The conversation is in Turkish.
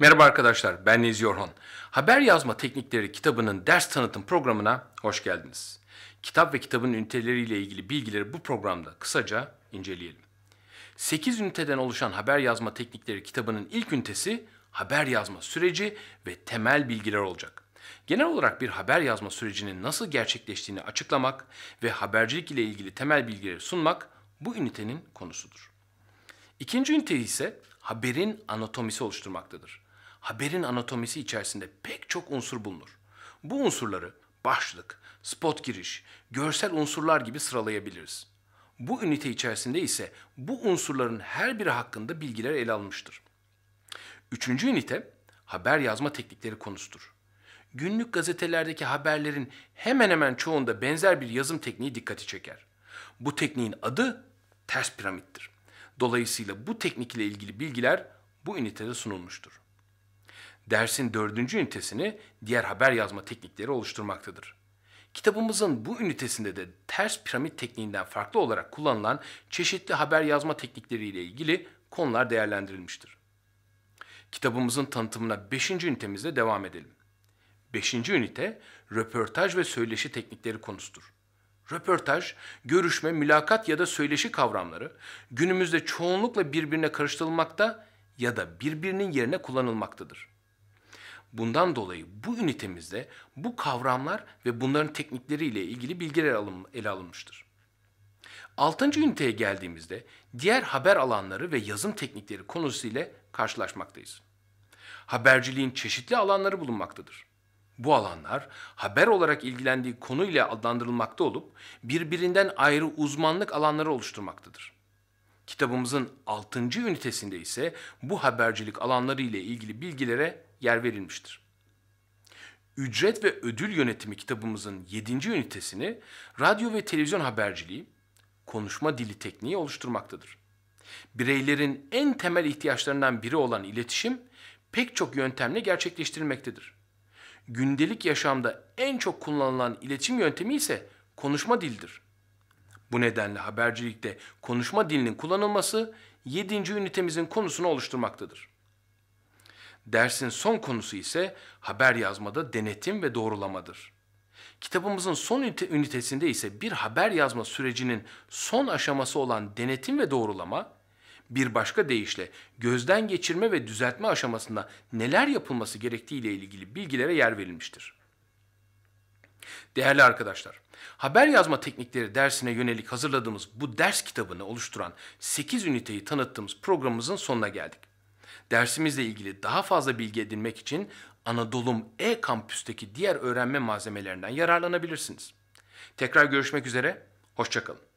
Merhaba arkadaşlar, ben Nezi Yorhan. Haber Yazma Teknikleri kitabının ders tanıtım programına hoş geldiniz. Kitap ve kitabın üniteleriyle ilgili bilgileri bu programda kısaca inceleyelim. 8 üniteden oluşan Haber Yazma Teknikleri kitabının ilk ünitesi haber yazma süreci ve temel bilgiler olacak. Genel olarak bir haber yazma sürecinin nasıl gerçekleştiğini açıklamak ve habercilik ile ilgili temel bilgileri sunmak bu ünitenin konusudur. İkinci ünite ise haberin anatomisi oluşturmaktadır haberin anatomisi içerisinde pek çok unsur bulunur. Bu unsurları başlık, spot giriş, görsel unsurlar gibi sıralayabiliriz. Bu ünite içerisinde ise bu unsurların her biri hakkında bilgiler ele almıştır. Üçüncü ünite haber yazma teknikleri konusudur. Günlük gazetelerdeki haberlerin hemen hemen çoğunda benzer bir yazım tekniği dikkati çeker. Bu tekniğin adı ters piramittir. Dolayısıyla bu teknikle ilgili bilgiler bu ünitede sunulmuştur dersin dördüncü ünitesini diğer haber yazma teknikleri oluşturmaktadır. Kitabımızın bu ünitesinde de ters piramit tekniğinden farklı olarak kullanılan çeşitli haber yazma teknikleriyle ilgili konular değerlendirilmiştir. Kitabımızın tanıtımına 5. ünitemizde devam edelim. 5. ünite röportaj ve söyleşi teknikleri konusudur. Röportaj, görüşme, mülakat ya da söyleşi kavramları günümüzde çoğunlukla birbirine karıştırılmakta ya da birbirinin yerine kullanılmaktadır. Bundan dolayı bu ünitemizde bu kavramlar ve bunların teknikleriyle ilgili bilgiler alın, ele alınmıştır. Altıncı üniteye geldiğimizde diğer haber alanları ve yazım teknikleri konusu ile karşılaşmaktayız. Haberciliğin çeşitli alanları bulunmaktadır. Bu alanlar haber olarak ilgilendiği konuyla adlandırılmakta olup birbirinden ayrı uzmanlık alanları oluşturmaktadır. Kitabımızın 6. ünitesinde ise bu habercilik alanları ile ilgili bilgilere yer verilmiştir. Ücret ve Ödül Yönetimi kitabımızın 7. ünitesini radyo ve televizyon haberciliği, konuşma dili tekniği oluşturmaktadır. Bireylerin en temel ihtiyaçlarından biri olan iletişim pek çok yöntemle gerçekleştirilmektedir. Gündelik yaşamda en çok kullanılan iletişim yöntemi ise konuşma dildir. Bu nedenle habercilikte konuşma dilinin kullanılması 7. ünitemizin konusunu oluşturmaktadır. Dersin son konusu ise haber yazmada denetim ve doğrulamadır. Kitabımızın son ünitesinde ise bir haber yazma sürecinin son aşaması olan denetim ve doğrulama, bir başka deyişle gözden geçirme ve düzeltme aşamasında neler yapılması gerektiği ile ilgili bilgilere yer verilmiştir. Değerli arkadaşlar, haber yazma teknikleri dersine yönelik hazırladığımız bu ders kitabını oluşturan 8 üniteyi tanıttığımız programımızın sonuna geldik. Dersimizle ilgili daha fazla bilgi edinmek için Anadolu'm e-kampüsteki diğer öğrenme malzemelerinden yararlanabilirsiniz. Tekrar görüşmek üzere, hoşçakalın.